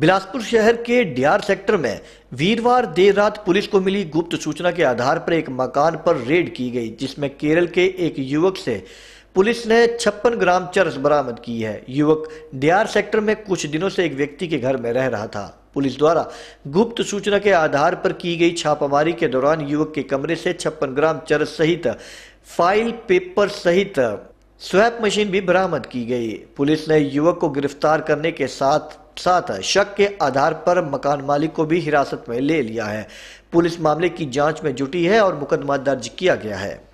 बिलासपुर शहर के dear sector में वीरवार देर रात पुलिस को मिली गुप्त सूचना के आधार पर एक मकान पर रेड की गई जिसमें केरल के एक युवक से पुलिस ने छप्पन ग्राम चरस बरामद की है युवक डियार सेक्टर में कुछ दिनों से एक व्यक्ति के घर में रह रहा था पुलिस द्वारा गुप्त सूचना के आधार पर की गई छापामारी के दौरान युवक के कमरे से छप्पन ग्राम चरस सहित फाइल पेपर सहित स्वैप मशीन भी बरामद की गई पुलिस ने युवक को गिरफ्तार करने के साथ साथ शक के आधार पर मकान मालिक को भी हिरासत में ले लिया है पुलिस मामले की जांच में जुटी है और मुकदमा दर्ज किया गया है